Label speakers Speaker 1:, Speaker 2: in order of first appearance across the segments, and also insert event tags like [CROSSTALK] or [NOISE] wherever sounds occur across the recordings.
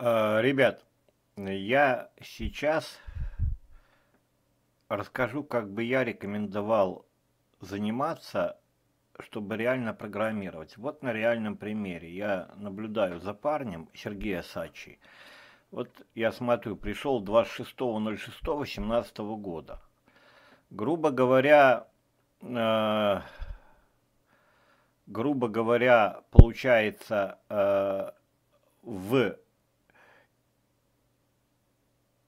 Speaker 1: Э, ребят, я сейчас расскажу, как бы я рекомендовал заниматься, чтобы реально программировать. Вот на реальном примере. Я наблюдаю за парнем Сергея Сачи. Вот я смотрю, пришел 26.06.17 года. Грубо говоря, э, грубо говоря, получается э, в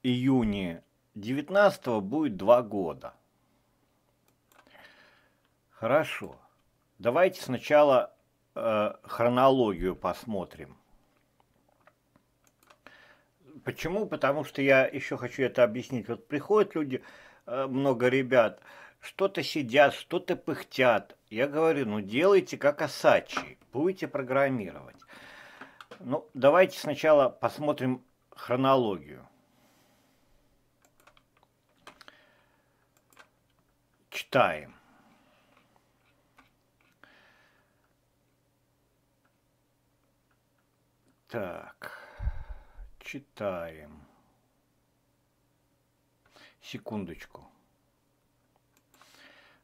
Speaker 1: июне 19 будет два года. Хорошо. Давайте сначала э, хронологию посмотрим. Почему? Потому что я еще хочу это объяснить. Вот приходят люди, э, много ребят, что-то сидят, что-то пыхтят. Я говорю, ну делайте как осачи, будете программировать. Ну, давайте сначала посмотрим хронологию. читаем. Так, читаем. Секундочку.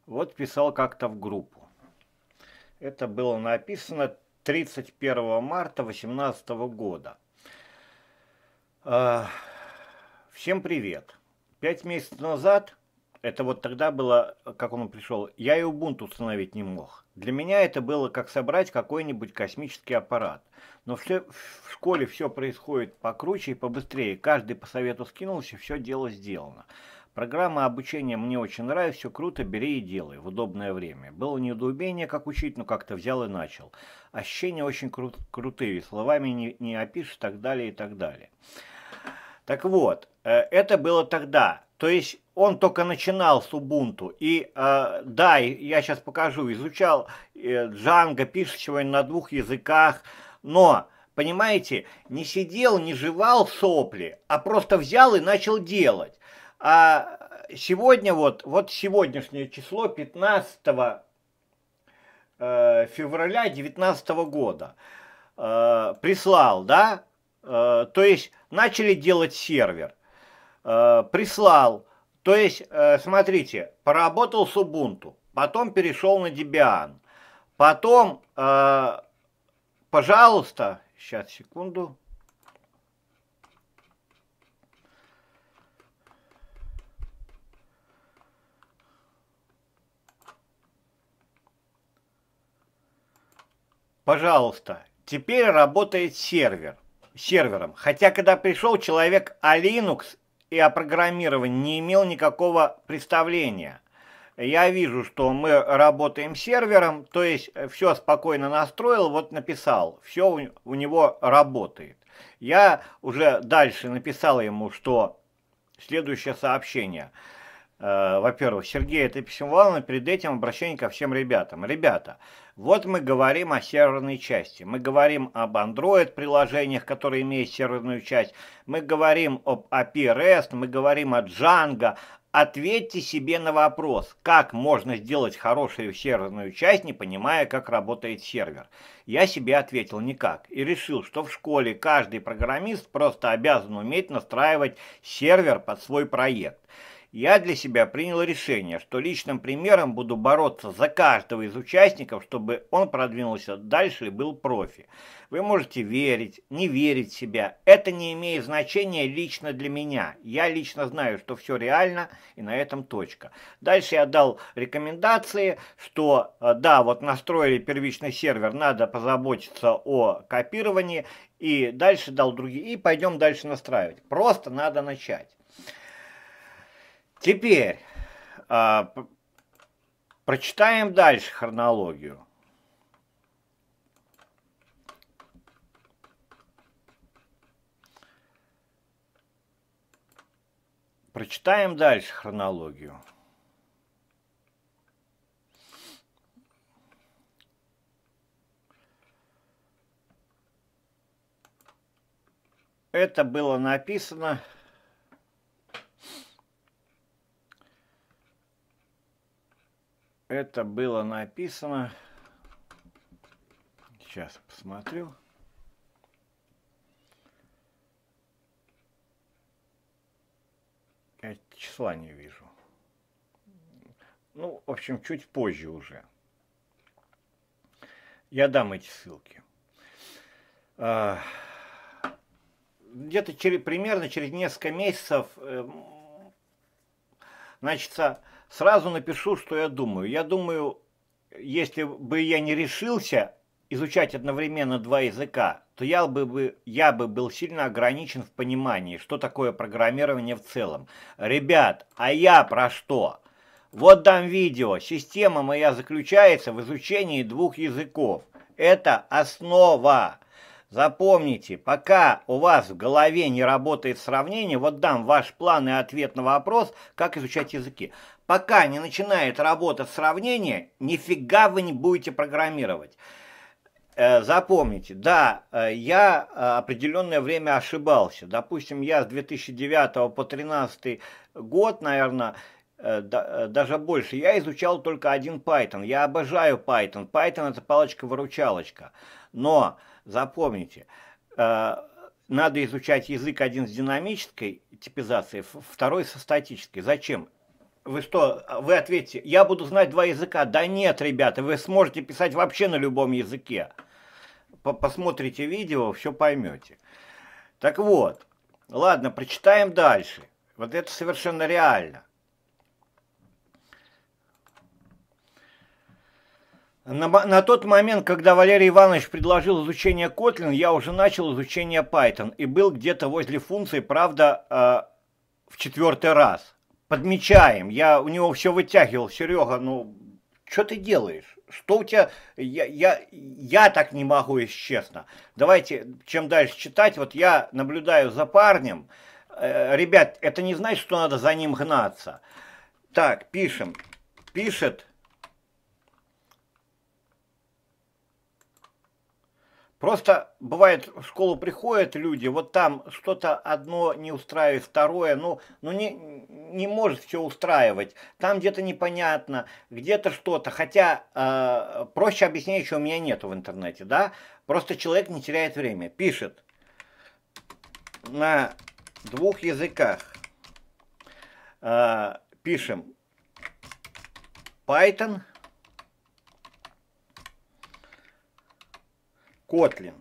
Speaker 1: Вот писал как-то в группу. Это было написано 31 марта 2018 года. А, всем привет. Пять месяцев назад это вот тогда было, э, как он пришел, я и Ubuntu установить не мог. Для меня это было как собрать какой-нибудь космический аппарат. Но все, в школе все происходит покруче и побыстрее. Каждый по совету скинулся, все дело сделано. Программа обучения мне очень нравится, все круто, бери и делай в удобное время. Было неудобение, как учить, но как-то взял и начал. Ощущения очень кру крутые, словами не, не опишешь, так далее и так далее. Так вот, э, это было тогда. То есть он только начинал с Ubuntu. И э, да, я сейчас покажу, изучал э, Django, пишущего на двух языках, но, понимаете, не сидел, не жевал сопли, а просто взял и начал делать. А сегодня вот, вот сегодняшнее число 15 э, февраля 2019 года э, прислал, да, э, то есть начали делать сервер. Э, прислал. То есть, э, смотрите, поработал с Ubuntu, потом перешел на Debian, потом, э, пожалуйста, сейчас, секунду, пожалуйста, теперь работает сервер, сервером. Хотя, когда пришел человек, а Linux и о программировании не имел никакого представления. Я вижу, что мы работаем сервером, то есть э, все спокойно настроил, вот написал, все у него работает. Я уже дальше написал ему, что следующее сообщение – Э, во-первых, Сергей, это Сергея Теписимваловна перед этим обращение ко всем ребятам. Ребята, вот мы говорим о серверной части, мы говорим об Android-приложениях, которые имеют серверную часть, мы говорим об API REST, мы говорим о Django. Ответьте себе на вопрос, как можно сделать хорошую серверную часть, не понимая, как работает сервер. Я себе ответил никак и решил, что в школе каждый программист просто обязан уметь настраивать сервер под свой проект. Я для себя принял решение, что личным примером буду бороться за каждого из участников, чтобы он продвинулся дальше и был профи. Вы можете верить, не верить в себя. Это не имеет значения лично для меня. Я лично знаю, что все реально, и на этом точка. Дальше я дал рекомендации, что э, да, вот настроили первичный сервер, надо позаботиться о копировании, и дальше дал другие, и пойдем дальше настраивать. Просто надо начать. Теперь а, прочитаем дальше хронологию. Прочитаем дальше хронологию. Это было написано это было написано, сейчас посмотрю, я числа не вижу. Ну, в общем, чуть позже уже. Я дам эти ссылки. А, где-то через, примерно через несколько месяцев, значит, эм, Сразу напишу, что я думаю. Я думаю, если бы я не решился изучать одновременно два языка, то я бы, я бы был сильно ограничен в понимании, что такое программирование в целом. Ребят, а я про что? Вот дам видео. Система моя заключается в изучении двух языков. Это основа. Запомните, пока у вас в голове не работает сравнение, вот дам ваш план и ответ на вопрос, как изучать языки. Пока не начинает работать сравнение, нифига вы не будете программировать. Э, запомните, да, э, я э, определенное время ошибался. Допустим, я с 2009 по 2013 год, наверное, даже больше, я изучал только один Python. Я обожаю Python. Python – это палочка-выручалочка. Но Запомните, э, надо изучать язык один с динамической типизацией, второй со статической. Зачем? Вы что, вы ответите, я буду знать два языка. Да нет, ребята, вы сможете писать вообще на любом языке. Посмотрите видео, все поймете. Так вот, ладно, прочитаем дальше. Вот это совершенно реально. На, на тот момент, когда Валерий Иванович предложил изучение Kotlin, я уже начал изучение Python и был где-то возле функции, правда, э, в четвертый раз. Подмечаем, я у него все вытягивал, Серега, ну, что ты делаешь? Что у тебя... Я, я, я так не могу, если честно. Давайте, чем дальше читать, вот я наблюдаю за парнем. Э, ребят, это не значит, что надо за ним гнаться. Так, пишем. Пишет Просто бывает, в школу приходят люди, вот там что-то одно не устраивает, второе, ну, ну не, не может все устраивать. Там где-то непонятно, где-то что-то. Хотя э, проще объяснить, что у меня нету в интернете, да? Просто человек не теряет время. Пишет на двух языках. Э, пишем Python Kotlin.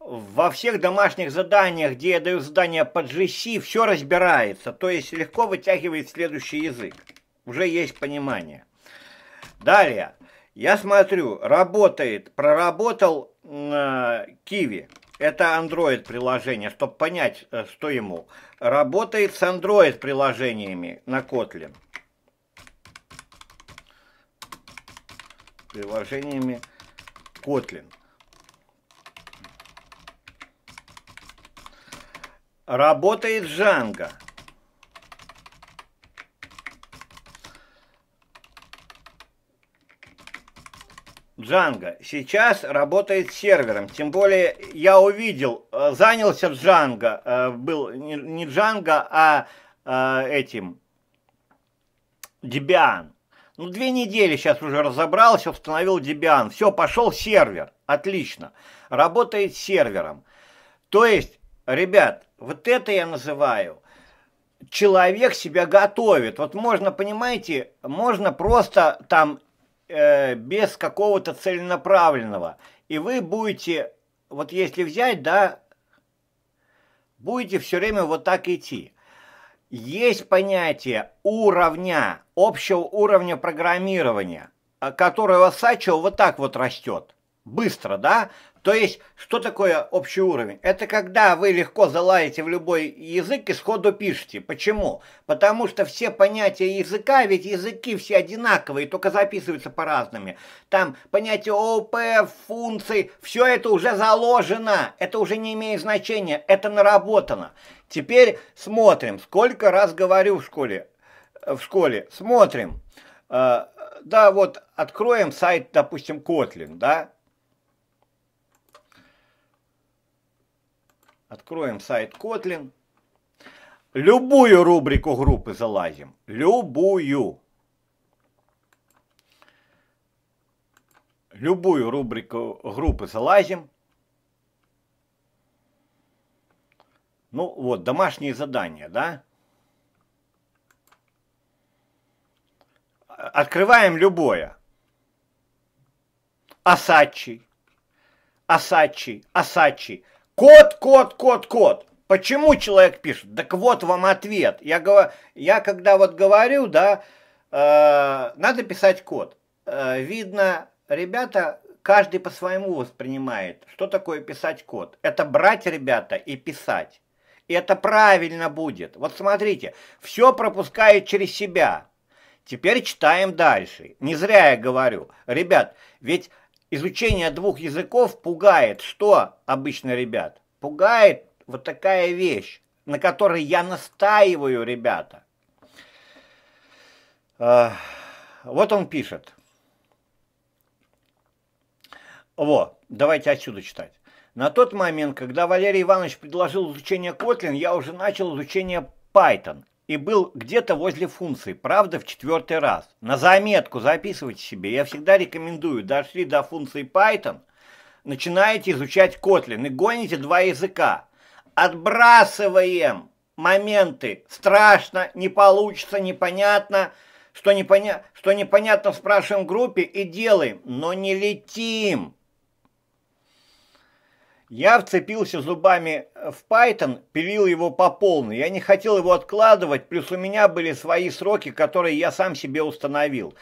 Speaker 1: Во всех домашних заданиях, где я даю задания по GC, все разбирается, то есть легко вытягивает следующий язык. Уже есть понимание. Далее. Я смотрю, работает, проработал э, Kiwi. Это Android приложение, чтобы понять, э, что ему. Работает с Android приложениями на Kotlin. Приложениями Kotlin. Работает Джанго. Джанго. Сейчас работает сервером. Тем более я увидел, э, занялся Джанго. Э, был не Джанго, а э, этим Debian. Ну, две недели сейчас уже разобрался, установил Debian. Все, пошел сервер. Отлично. Работает сервером. То есть, ребят, вот это я называю. Человек себя готовит. Вот можно, понимаете, можно просто там э, без какого-то целенаправленного. И вы будете, вот если взять, да, будете все время вот так идти. Есть понятие уровня, общего уровня программирования, э, которое у Сачева вот так вот растет. Быстро, да? То есть, что такое общий уровень? Это когда вы легко залаете в любой язык и сходу пишете. Почему? Потому что все понятия языка, ведь языки все одинаковые, только записываются по-разному. Там понятие ОП, функций, все это уже заложено. Это уже не имеет значения, это наработано. Теперь смотрим, сколько раз говорю в школе. В школе. Смотрим. Э, да, вот откроем сайт, допустим, Kotlin, да, Откроем сайт Kotlin. Любую рубрику группы залазим. Любую. Любую рубрику группы залазим. Ну вот, домашние задания, да? Открываем любое. Асачи. Асачи, Асачи. Код, код, код, код. Почему человек пишет? Так вот вам ответ. Я, говорю, я когда вот говорю, да, э, надо писать код. Э, видно, ребята, каждый по-своему воспринимает, что такое писать код. Это брать, ребята, и писать. И это правильно будет. Вот смотрите, все пропускает через себя. Теперь читаем дальше. Не зря я говорю. Ребят, ведь изучение двух языков пугает что обычно ребят? Пугает вот такая вещь, на которой я настаиваю, ребята. А, вот он пишет. Во, давайте отсюда читать. На тот момент, когда Валерий Иванович предложил изучение Kotlin, я уже начал изучение Python и был где-то возле функции, правда, в четвертый раз. На заметку записывайте себе, я всегда рекомендую, дошли до функции Python, начинаете изучать Kotlin и гоните два языка. Отбрасываем моменты, страшно, не получится, непонятно, что, непоня... что непонятно спрашиваем в группе и делаем, но не летим. Я вцепился зубами э, в Python, пилил его по полной. Я не хотел его откладывать, плюс у меня были свои сроки, которые я сам себе установил.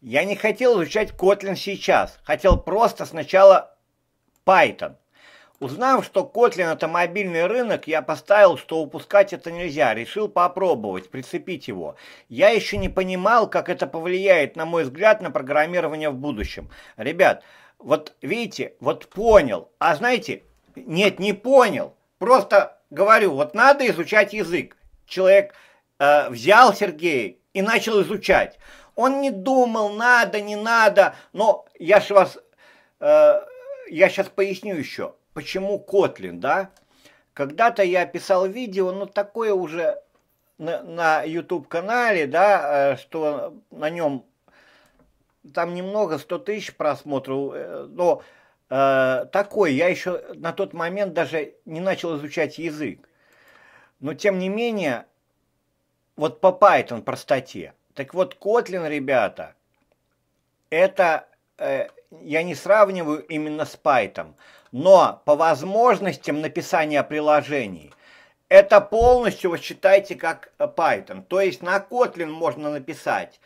Speaker 1: Я не хотел изучать Kotlin сейчас, хотел просто сначала Python. Узнав, что Kotlin это мобильный рынок, я поставил, что упускать это нельзя, решил попробовать, прицепить его. Я еще не понимал, как это повлияет, на мой взгляд, на программирование в будущем. Ребят, вот видите, вот понял. А знаете, нет, не понял. Просто говорю, вот надо изучать язык. Человек э, взял Сергея и начал изучать. Он не думал, надо, не надо, но я же вас, э, я сейчас поясню еще, почему Котлин, да? Когда-то я писал видео, но такое уже на, на YouTube-канале, да, э, что на нем там немного, 100 тысяч просмотров, э, но... Э, такой. Я еще на тот момент даже не начал изучать язык. Но тем не менее, вот по Python простоте. Так вот, Kotlin, ребята, это э, я не сравниваю именно с Python, но по возможностям написания приложений это полностью вот считайте как э, Python. То есть на Kotlin можно написать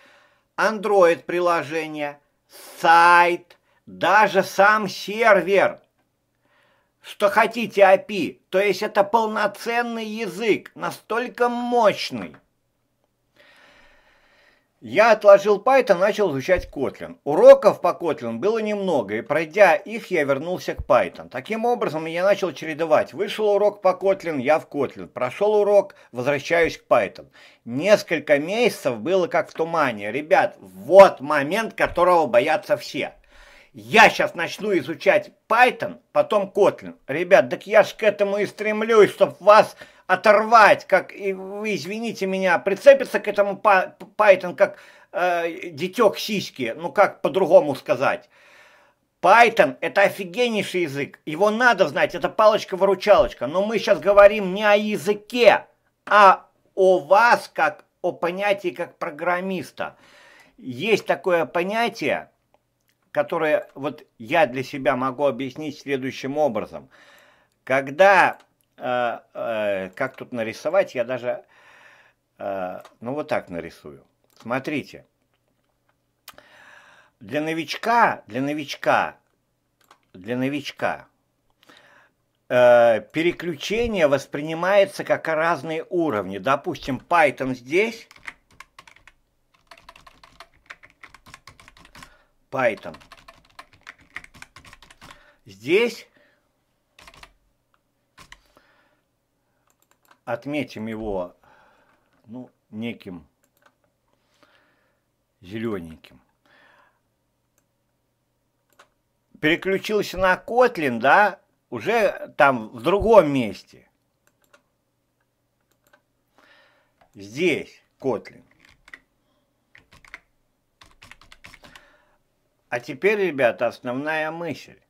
Speaker 1: Android приложение, сайт, даже сам сервер, что хотите API, то есть это полноценный язык, настолько мощный. Я отложил Python, начал изучать Kotlin. Уроков по Kotlin было немного, и пройдя их, я вернулся к Python. Таким образом, я начал чередовать. Вышел урок по Kotlin, я в Kotlin. Прошел урок, возвращаюсь к Python. Несколько месяцев было как в тумане. Ребят, вот момент, которого боятся все я сейчас начну изучать Python, потом Kotlin. Ребят, так я ж к этому и стремлюсь, чтобы вас оторвать, как, и вы извините меня, прицепиться к этому Python как э, детек сиськи, ну как по-другому сказать. Python – это офигеннейший язык, его надо знать, это палочка-выручалочка, но мы сейчас говорим не о языке, а о вас, как о понятии как программиста. Есть такое понятие – которое вот я для себя могу объяснить следующим образом. Когда, э, э, как тут нарисовать, я даже, э, ну вот так нарисую. Смотрите, для новичка, для новичка, для новичка э, переключение воспринимается как разные уровни. Допустим, Python здесь, Python. Здесь отметим его ну, неким зелененьким. Переключился на Kotlin, да, уже там в другом месте. Здесь Kotlin. А теперь, ребята, основная мысль.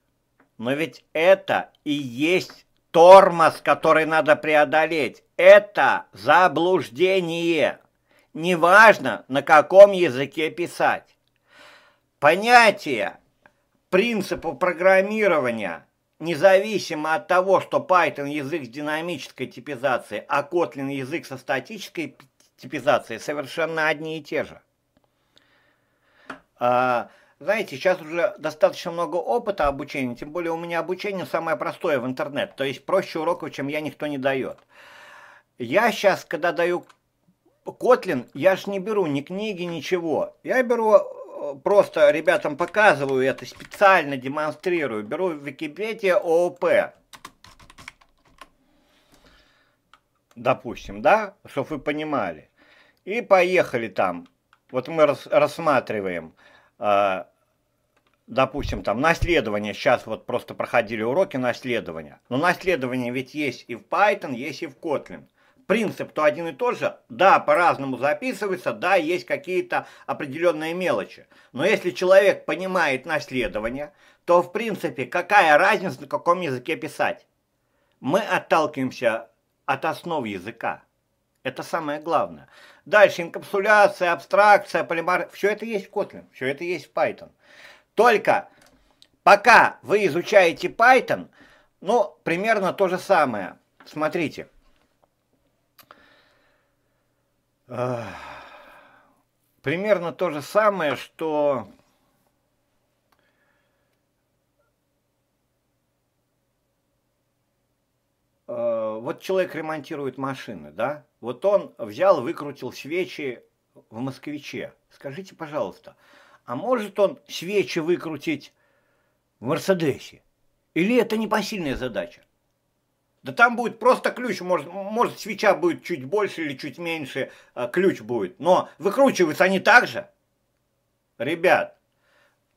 Speaker 1: Но ведь это и есть тормоз, который надо преодолеть. Это заблуждение. Неважно, на каком языке писать. Понятие принципу программирования, независимо от того, что Python язык с динамической типизацией, а Kotlin язык со статической типизацией, совершенно одни и те же. А, знаете, сейчас уже достаточно много опыта обучения, тем более у меня обучение самое простое в интернет, то есть проще уроков, чем я, никто не дает. Я сейчас, когда даю Котлин, я же не беру ни книги, ничего. Я беру, э, просто ребятам показываю это, специально демонстрирую. Беру в Википедии ООП. Допустим, да, чтобы вы понимали. И поехали там. Вот мы рассматриваем. Э, допустим, там наследование, сейчас вот просто проходили уроки наследования, но наследование ведь есть и в Python, есть и в Kotlin. Принцип то один и тот же, да, по-разному записывается, да, есть какие-то определенные мелочи. Но если человек понимает наследование, то в принципе какая разница на каком языке писать? Мы отталкиваемся от основ языка. Это самое главное. Дальше инкапсуляция, абстракция, полимар. Все это есть в Kotlin, все это есть в Python. Только пока вы изучаете Python, ну, примерно то же самое. Смотрите. Примерно то же самое, что... Э, вот человек ремонтирует машины, да? Вот он взял, выкрутил свечи в «Москвиче». Скажите, пожалуйста, а может он свечи выкрутить в «Мерседесе»? Или это непосильная задача? Да там будет просто ключ, может, может свеча будет чуть больше или чуть меньше, а, ключ будет. Но выкручиваются они так же. Ребят,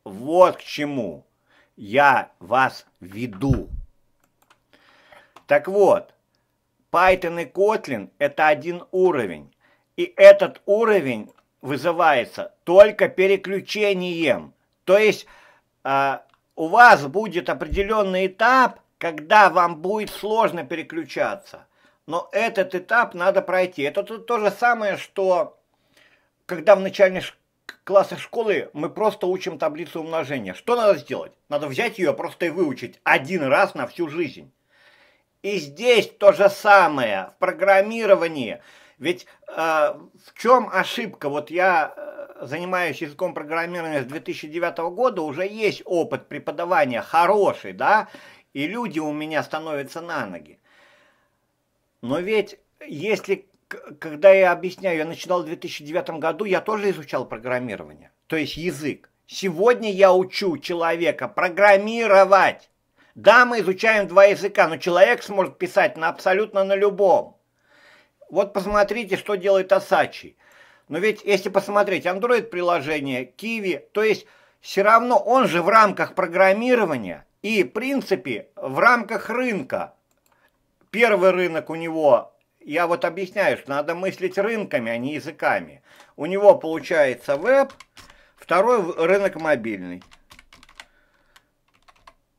Speaker 1: вот к чему я вас веду. Так вот, Python и Kotlin это один уровень. И этот уровень вызывается только переключением. То есть э, у вас будет определенный этап, когда вам будет сложно переключаться. Но этот этап надо пройти. Это то, то же самое, что когда в начальных классах школы мы просто учим таблицу умножения. Что надо сделать? Надо взять ее просто и выучить один раз на всю жизнь. И здесь то же самое, в программировании. Ведь э, в чем ошибка? Вот я э, занимаюсь языком программирования с 2009 года, уже есть опыт преподавания хороший, да, и люди у меня становятся на ноги. Но ведь если, когда я объясняю, я начинал в 2009 году, я тоже изучал программирование, то есть язык. Сегодня я учу человека программировать. Да, мы изучаем два языка, но человек сможет писать на абсолютно на любом. Вот посмотрите, что делает Асачи. Но ведь если посмотреть Android-приложение, Kiwi, то есть все равно он же в рамках программирования и, в принципе, в рамках рынка. Первый рынок у него, я вот объясняю, что надо мыслить рынками, а не языками. У него получается веб, второй рынок мобильный.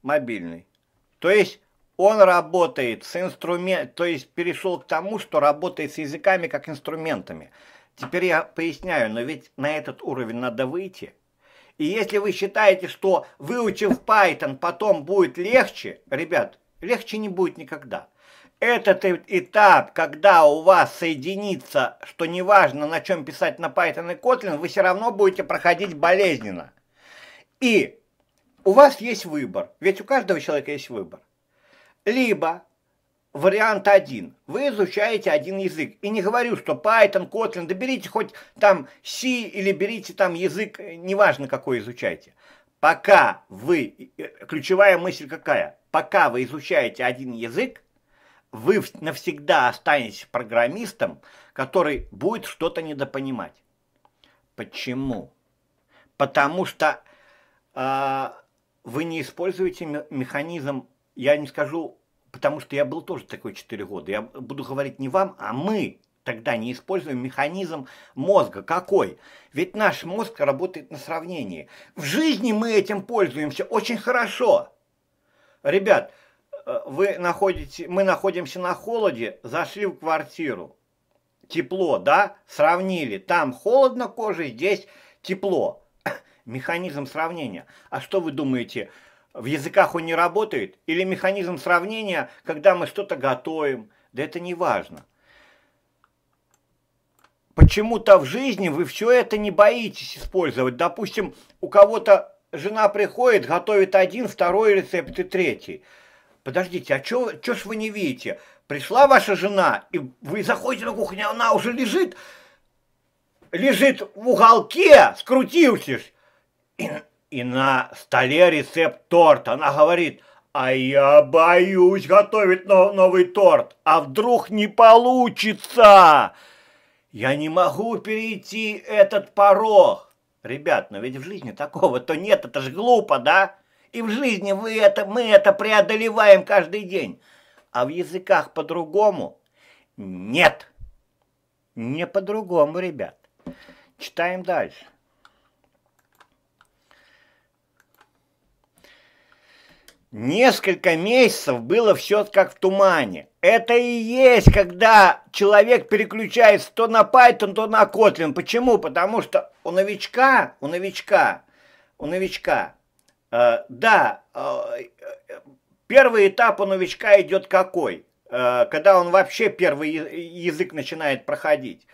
Speaker 1: Мобильный. То есть он работает с инструмент, то есть перешел к тому, что работает с языками как инструментами. Теперь я поясняю, но ведь на этот уровень надо выйти. И если вы считаете, что выучив Python потом будет легче, ребят, легче не будет никогда. Этот этап, когда у вас соединится, что неважно, на чем писать на Python и Kotlin, вы все равно будете проходить болезненно. И у вас есть выбор, ведь у каждого человека есть выбор. Либо вариант один. Вы изучаете один язык. И не говорю, что Python, Kotlin, да берите хоть там C или берите там язык, э, неважно какой изучаете. Пока вы, ключевая мысль какая? Пока вы изучаете один язык, вы навсегда останетесь программистом, который будет что-то недопонимать. Почему? Потому что э, вы не используете механизм, я не скажу, потому что я был тоже такой 4 года, я буду говорить не вам, а мы тогда не используем механизм мозга. Какой? Ведь наш мозг работает на сравнении. В жизни мы этим пользуемся очень хорошо. Ребят, э, вы находите, мы находимся на холоде, зашли в квартиру, тепло, да, сравнили, там холодно кожа, здесь тепло. Механизм сравнения. А что вы думаете, в языках он не работает? Или механизм сравнения, когда мы что-то готовим? Да это не важно. Почему-то в жизни вы все это не боитесь использовать. Допустим, у кого-то жена приходит, готовит один, второй рецепт и третий. Подождите, а что ж вы не видите? Пришла ваша жена, и вы заходите на кухню, она уже лежит, лежит в уголке, скрутившись, и, и на столе рецепт торта. Она говорит, а я боюсь готовить нов, новый торт, а вдруг не получится. Я не могу перейти этот порог. Ребят, но ведь в жизни такого-то нет, это же глупо, да? И в жизни вы это, мы это преодолеваем каждый день. А в языках по-другому нет. Не по-другому, ребят. Читаем дальше. Несколько месяцев было все как в тумане. Это и есть, когда человек переключается то на Python, то на Kotlin. Почему? Потому что у новичка, у новичка, у новичка, э, да, э, первый этап у новичка идет какой? Э, когда он вообще первый язык начинает проходить.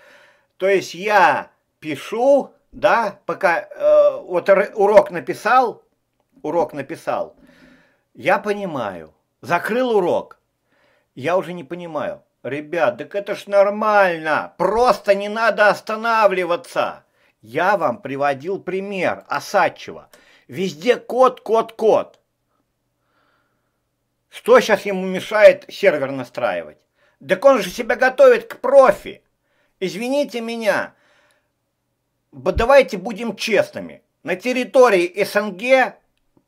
Speaker 1: То есть я пишу, да, пока э, вот урок написал, урок написал, я понимаю. Закрыл урок. Я уже не понимаю. Ребят, так это ж нормально. Просто не надо останавливаться. Я вам приводил пример Осадчего. Везде код, код, код. Что сейчас ему мешает сервер настраивать? Так он же себя готовит к профи. Извините меня, давайте будем честными. На территории СНГ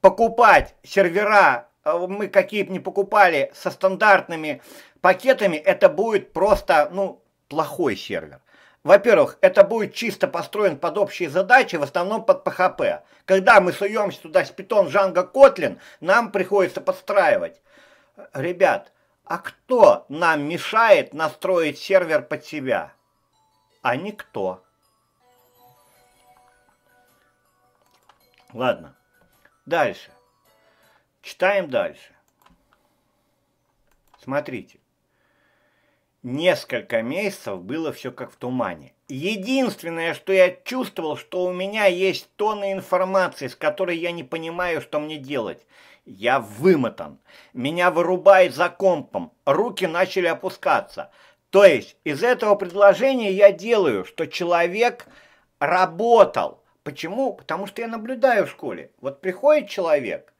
Speaker 1: покупать сервера, э, мы какие бы не покупали со стандартными пакетами, это будет просто, ну, плохой сервер. Во-первых, это будет чисто построен под общие задачи, в основном под PHP. Когда мы суемся туда с Python, Django, Kotlin, нам приходится подстраивать. Ребят, а кто нам мешает настроить сервер под себя? А никто. Ладно. Дальше. Читаем дальше. Смотрите. Несколько месяцев было все как в тумане. Единственное, что я чувствовал, что у меня есть тонны информации, с которой я не понимаю, что мне делать. Я вымотан. Меня вырубает за компом. Руки начали опускаться. То есть из этого предложения я делаю, что человек работал – Почему? Потому что я наблюдаю в школе. Вот приходит человек,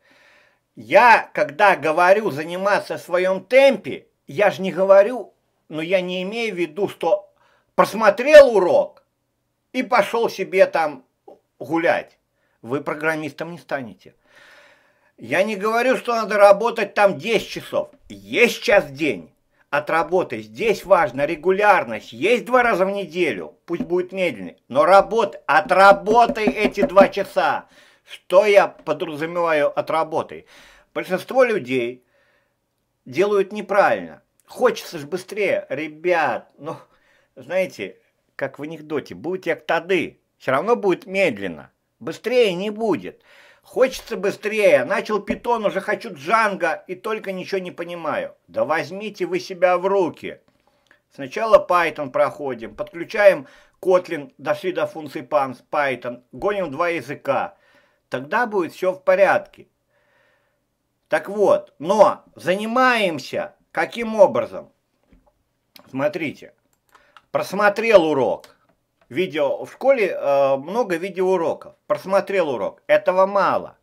Speaker 1: я, когда говорю заниматься в своем темпе, я же не говорю, но я не имею в виду, что просмотрел урок и пошел себе там гулять. Вы программистом не станете. Я не говорю, что надо работать там 10 часов. Есть час день от работы. Здесь важна регулярность. Есть два раза в неделю, пусть будет медленный, но работ, отработай эти два часа. Что я подразумеваю от работы? Большинство людей делают неправильно. Хочется же быстрее. Ребят, ну, знаете, как в анекдоте, будете октады, все равно будет медленно. Быстрее не будет. Хочется быстрее. Начал питон, уже хочу джанга и только ничего не понимаю. Да возьмите вы себя в руки. Сначала Python проходим, подключаем Kotlin, дошли до функции Python, гоним два языка. Тогда будет все в порядке. Так вот, но занимаемся каким образом? Смотрите, просмотрел урок – видео в школе, э, много видеоуроков, просмотрел урок, этого мало.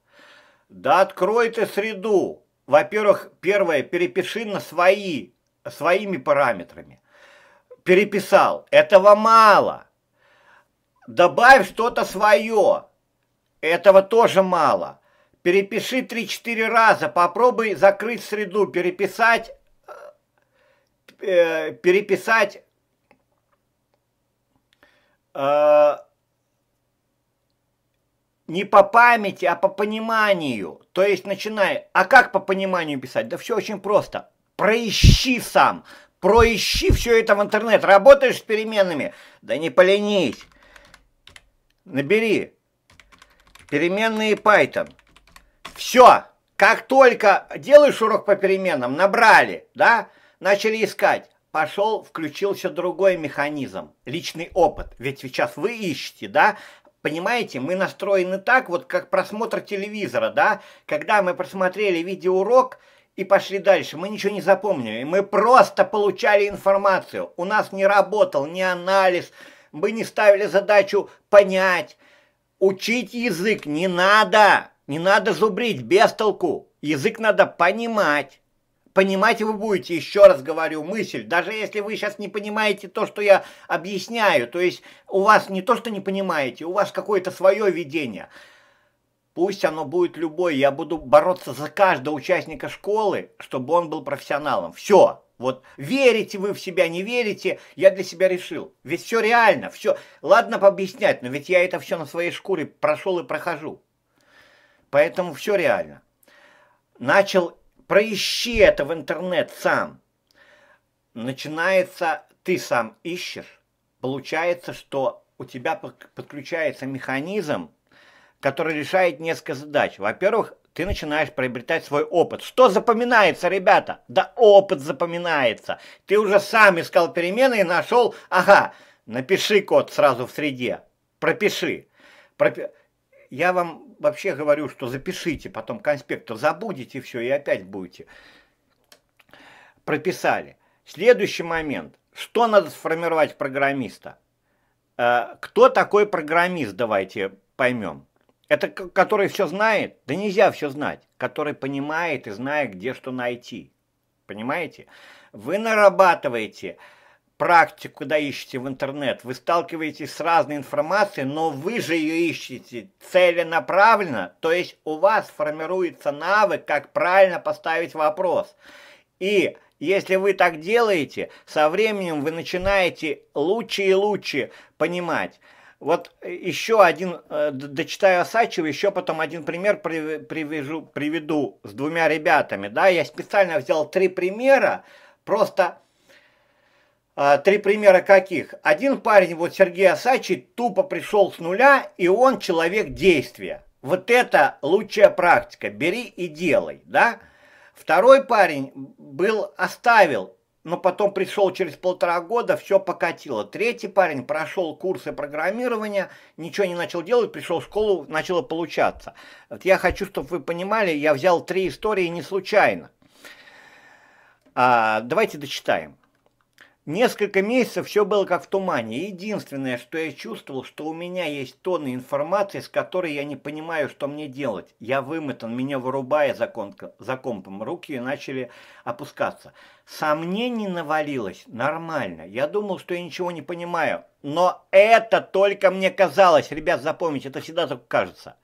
Speaker 1: Да откройте среду. Во-первых, первое, перепиши на свои, своими параметрами. Переписал, этого мало. Добавь что-то свое, этого тоже мало. Перепиши 3-4 раза, попробуй закрыть среду, переписать, э, э переписать э, не по памяти, а по пониманию. То есть начинай, а как по пониманию писать? Да все очень просто. Проищи сам, проищи все это в интернет. Работаешь с переменными? Да не поленись. Набери переменные Python. Все, как только делаешь урок по переменам, набрали, да, начали искать пошел, включился другой механизм, личный опыт. Ведь сейчас вы ищете, да, Понимаете, мы настроены так, вот как просмотр телевизора, да? Когда мы просмотрели видеоурок и пошли дальше, мы ничего не запомнили. Мы просто получали информацию. У нас не работал ни анализ, мы не ставили задачу понять. Учить язык не надо, не надо зубрить без толку. Язык надо понимать. Понимать вы будете, еще раз говорю, мысль. Даже если вы сейчас не понимаете то, что я объясняю, то есть у вас не то, что не понимаете, у вас какое-то свое видение. Пусть оно будет любое, я буду бороться за каждого участника школы, чтобы он был профессионалом. Все. Вот верите вы в себя, не верите, я для себя решил. Ведь все реально, все. Ладно пообъяснять, но ведь я это все на своей шкуре прошел и прохожу. Поэтому все реально. Начал проищи это в интернет сам. Начинается, ты сам ищешь, получается, что у тебя подключается механизм, который решает несколько задач. Во-первых, ты начинаешь приобретать свой опыт. Что запоминается, ребята? Да опыт запоминается. Ты уже сам искал перемены и нашел, ага, напиши код сразу в среде, пропиши. Пропи я вам вообще говорю, что запишите потом конспект, то забудете все и опять будете. Прописали. Следующий момент. Что надо сформировать программиста? Э, кто такой программист, давайте поймем. Это который все знает? Да нельзя все знать. Который понимает и знает, где что найти. Понимаете? Вы нарабатываете практику, когда ищете в интернет, вы сталкиваетесь с разной информацией, но вы же ее ищете целенаправленно, то есть у вас формируется навык, как правильно поставить вопрос. И если вы так делаете, со временем вы начинаете лучше и лучше понимать. Вот э, еще один, э, дочитаю Осачева, еще потом один пример привяжу, приведу с двумя ребятами. Да, я специально взял три примера, просто а, три примера каких. Один парень, вот Сергей Осачий, тупо пришел с нуля, и он человек действия. Вот это лучшая практика. Бери и делай, да? Второй парень был, оставил, но потом пришел через полтора года, все покатило. Третий парень прошел курсы программирования, ничего не начал делать, пришел в школу, начало получаться. Вот я хочу, чтобы вы понимали, я взял три истории не случайно. А, давайте дочитаем. Несколько месяцев все было как в тумане. Единственное, что я чувствовал, что у меня есть тонны информации, с которой я не понимаю, что мне делать. Я вымотан, меня вырубая за, кон за компом. Руки начали опускаться. Сомнений навалилось нормально. Я думал, что я ничего не понимаю. Но это только мне казалось. Ребят, запомните, это всегда так кажется.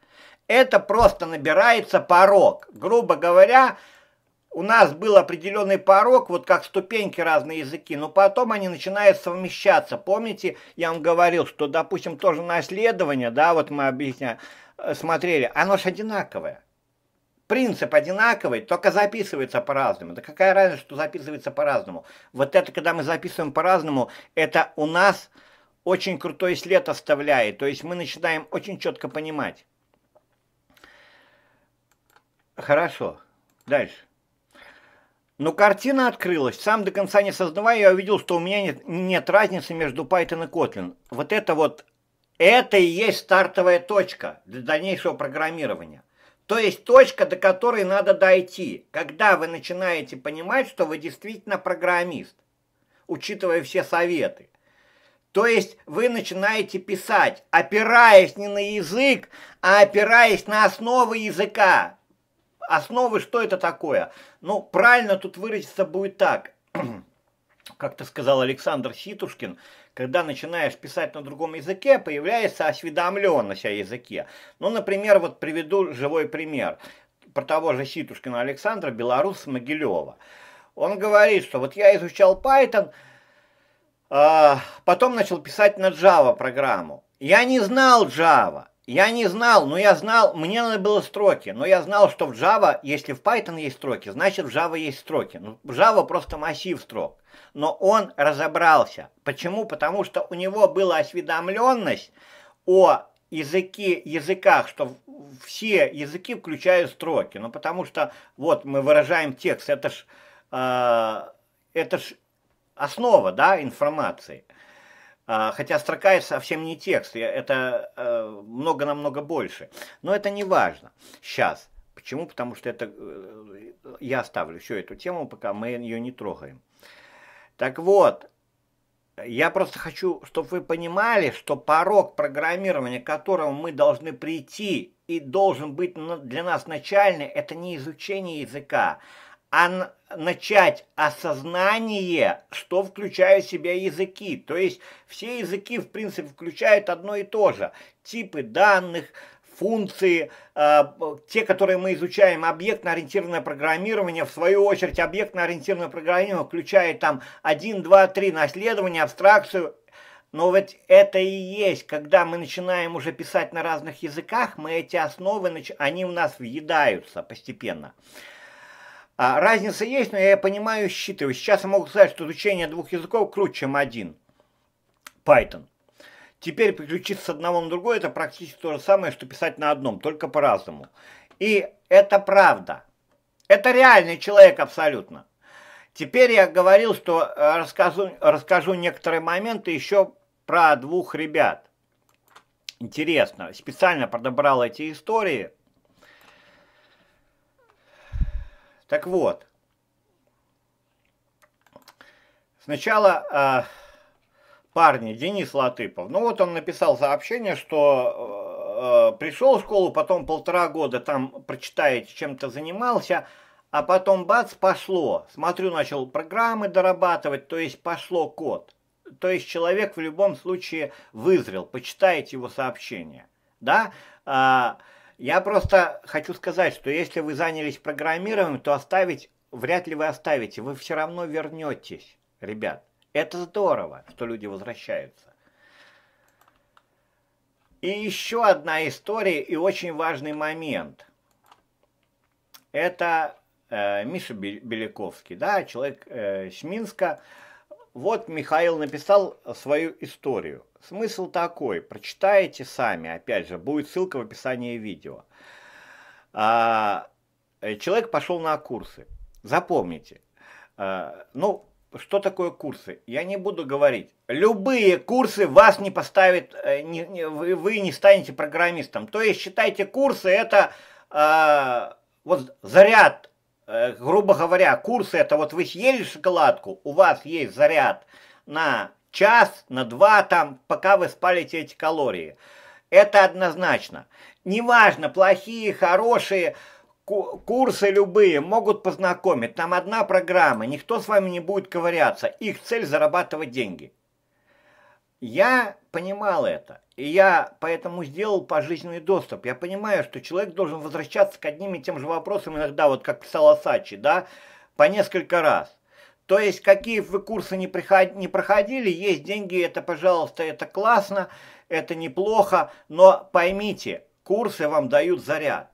Speaker 1: Это просто набирается порог. Грубо говоря, у нас был определенный порог, вот как ступеньки разные языки, но потом они начинают совмещаться. Помните, я вам говорил, что, допустим, тоже наследование, да, вот мы объясняли, э, смотрели, оно же одинаковое. Принцип одинаковый, только записывается по-разному. Да какая разница, что записывается по-разному? Вот это, когда мы записываем по-разному, это у нас очень крутой след оставляет. То есть мы начинаем очень четко понимать. Хорошо. Дальше. Но картина открылась. Сам до конца не сознавая, я увидел, что у меня нет, нет разницы между Python и Kotlin. Вот это вот, это и есть стартовая точка для дальнейшего программирования. То есть точка, до которой надо дойти, когда вы начинаете понимать, что вы действительно программист, учитывая все советы. То есть вы начинаете писать, опираясь не на язык, а опираясь на основы языка основы, что это такое? Ну, правильно тут выразиться будет так. [CLEARS THROAT] Как-то сказал Александр Ситушкин, когда начинаешь писать на другом языке, появляется осведомленность о языке. Ну, например, вот приведу живой пример про того же Ситушкина Александра, белорус Могилева. Он говорит, что вот я изучал Python, а, потом начал писать на Java программу. Я не знал Java. Я не знал, но я знал, мне надо было строки, но я знал, что в Java, если в Python есть строки, значит в Java есть строки. Ну, Java просто массив строк, но он разобрался. Почему? Потому что у него была осведомленность о языке, языках, что все языки включают строки. Ну, потому что, вот, мы выражаем текст, это ж, э, это ж основа, да, информации. А, хотя строка совсем не текст, это э, много-намного больше. Но это не важно сейчас. Почему? Потому что это э, я оставлю всю эту тему, пока мы ее не трогаем. Так вот, я просто хочу, чтобы вы понимали, что порог программирования, к которому мы должны прийти и должен быть для нас начальный, это не изучение языка, а начать осознание, что включают в себя языки. То есть все языки, в принципе, включают одно и то же. Типы данных, функции, э, те, которые мы изучаем, объектно-ориентированное программирование, в свою очередь объектно-ориентированное программирование включает там 1, 2, 3 наследование, абстракцию. Но вот это и есть, когда мы начинаем уже писать на разных языках, мы эти основы, они у нас въедаются постепенно. А, разница есть, но я понимаю и считываю. Сейчас я могу сказать, что изучение двух языков круче, чем один. Python. Теперь переключиться с одного на другое, это практически то же самое, что писать на одном, только по-разному. И это правда. Это реальный человек абсолютно. Теперь я говорил, что э, расскажу, расскажу некоторые моменты еще про двух ребят. Интересно, специально подобрал эти истории – Так вот, сначала э, парни, Денис Латыпов, ну вот он написал сообщение, что э, э, пришел в школу, потом полтора года там, прочитаете, чем-то занимался, а потом бац, пошло. Смотрю, начал программы дорабатывать, то есть пошло код. То есть человек в любом случае вызрел, почитаете его сообщение. Да? А, э, я просто хочу сказать, что если вы занялись программированием, то оставить вряд ли вы оставите, вы все равно вернетесь, ребят. Это здорово, что люди возвращаются. И еще одна история и очень важный момент. Это э, Миша Беляковский, да, человек э, с Минска, вот Михаил написал свою историю. Смысл такой, прочитаете сами, опять же, будет ссылка в описании видео. А, э, человек пошел на курсы. Запомните. А, ну, что такое курсы? Я не буду говорить. Любые курсы вас не поставят, э, не, не, вы, вы не станете программистом. То есть считайте курсы это а, вот заряд э, грубо говоря, курсы это вот вы съели шоколадку, у вас есть заряд на час, на два там, пока вы спалите эти калории. Это однозначно. Неважно, плохие, хорошие, курсы любые могут познакомить. Там одна программа, никто с вами не будет ковыряться. Их цель зарабатывать деньги. Я понимал это, и я поэтому сделал пожизненный доступ. Я понимаю, что человек должен возвращаться к одним и тем же вопросам иногда, вот как писал Асачи, да, по несколько раз. То есть, какие вы курсы не, приход... не проходили, есть деньги, это, пожалуйста, это классно, это неплохо, но поймите, курсы вам дают заряд.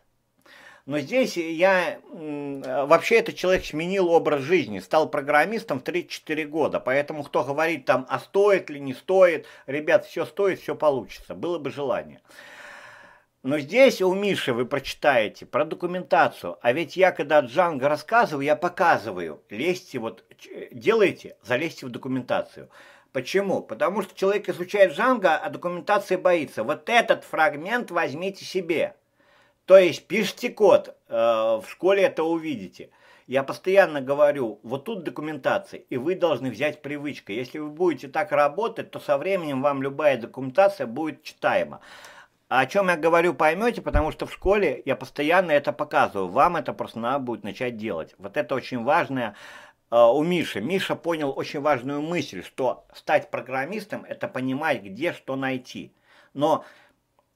Speaker 1: Но здесь я вообще этот человек сменил образ жизни, стал программистом в 34 года. Поэтому кто говорит там, а стоит ли, не стоит, ребят, все стоит, все получится. Было бы желание. Но здесь у Миши вы прочитаете про документацию. А ведь я, когда Джанго рассказываю, я показываю. Лезьте, вот делайте, залезьте в документацию. Почему? Потому что человек изучает Джанго, а документации боится. Вот этот фрагмент возьмите себе. То есть пишите код, э, в школе это увидите. Я постоянно говорю, вот тут документация, и вы должны взять привычка. Если вы будете так работать, то со временем вам любая документация будет читаема. о чем я говорю, поймете, потому что в школе я постоянно это показываю. Вам это просто надо будет начать делать. Вот это очень важное э, у Миши. Миша понял очень важную мысль, что стать программистом – это понимать, где что найти. Но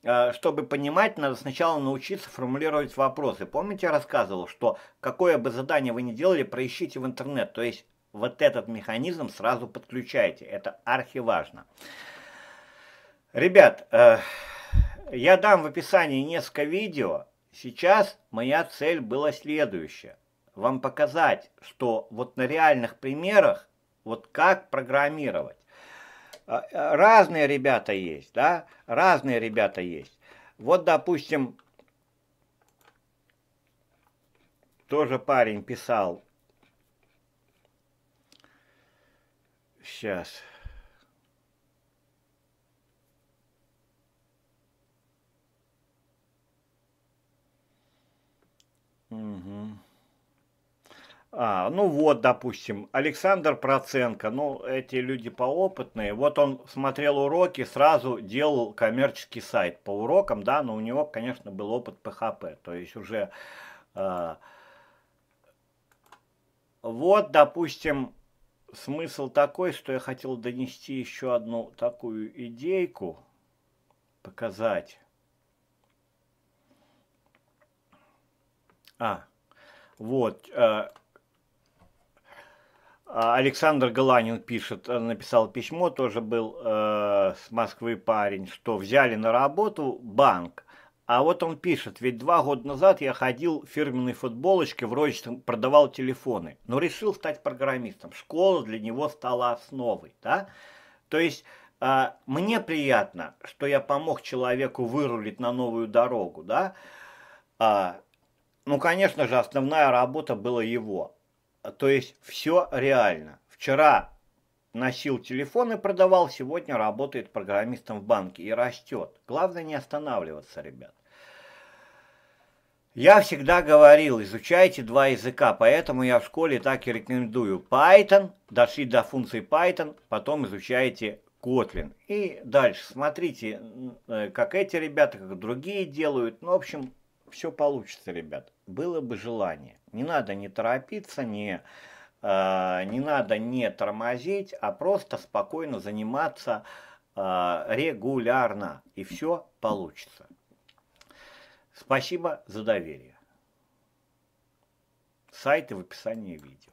Speaker 1: Э, чтобы понимать, надо сначала научиться формулировать вопросы. Помните, я рассказывал, что какое бы задание вы ни делали, проищите в интернет. То есть вот этот механизм сразу подключайте. Это архиважно. Ребят, э, я дам в описании несколько видео. Сейчас моя цель была следующая. Вам показать, что вот на реальных примерах, вот как программировать. А, а, разные ребята есть, да, разные ребята есть. Вот, допустим, тоже парень писал, сейчас, угу. А, ну вот, допустим, Александр Проценко, ну, эти люди поопытные, вот он смотрел уроки, сразу делал коммерческий сайт по урокам, да, но у него, конечно, был опыт ПХП, то есть уже... А, вот, допустим, смысл такой, что я хотел донести еще одну такую идейку, показать. А, вот, э, а, Александр Галанин пишет, э, написал письмо, тоже был э, с Москвы парень, что взяли на работу банк. А вот он пишет, ведь два года назад я ходил в фирменной футболочке, в розничном продавал телефоны, но решил стать программистом. Школа для него стала основой, да? То есть э, мне приятно, что я помог человеку вырулить на новую дорогу, да? Э, ну, конечно же, основная работа была его. То есть все реально. Вчера носил телефон и продавал, сегодня работает программистом в банке и растет. Главное не останавливаться, ребят. Я всегда говорил, изучайте два языка, поэтому я в школе так и рекомендую. Python, дошли до функции Python, потом изучайте Kotlin. И дальше смотрите, э, как эти ребята, как другие делают. Ну, в общем, все получится, ребят было бы желание. Не надо не торопиться, не, э, не надо не тормозить, а просто спокойно заниматься э, регулярно, и все получится. Спасибо за доверие. Сайты в описании видео.